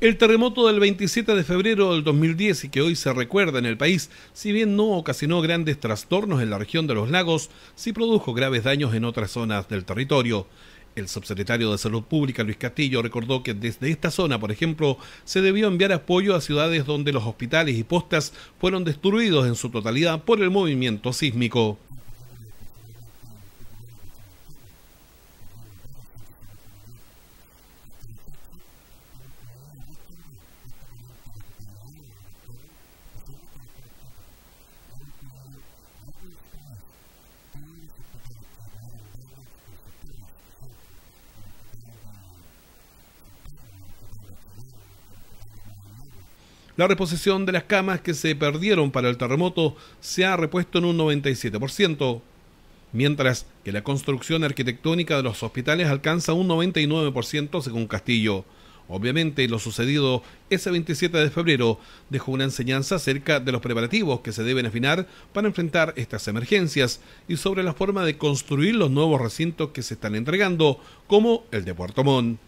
El terremoto del 27 de febrero del 2010 y que hoy se recuerda en el país, si bien no ocasionó grandes trastornos en la región de los lagos, sí produjo graves daños en otras zonas del territorio. El subsecretario de Salud Pública, Luis Castillo, recordó que desde esta zona, por ejemplo, se debió enviar apoyo a ciudades donde los hospitales y postas fueron destruidos en su totalidad por el movimiento sísmico. La reposición de las camas que se perdieron para el terremoto se ha repuesto en un 97%, mientras que la construcción arquitectónica de los hospitales alcanza un 99% según Castillo. Obviamente, lo sucedido ese 27 de febrero dejó una enseñanza acerca de los preparativos que se deben afinar para enfrentar estas emergencias y sobre la forma de construir los nuevos recintos que se están entregando, como el de Puerto Montt.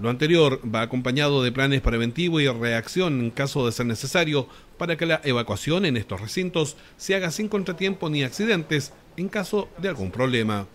Lo anterior va acompañado de planes preventivos y reacción en caso de ser necesario para que la evacuación en estos recintos se haga sin contratiempo ni accidentes en caso de algún problema.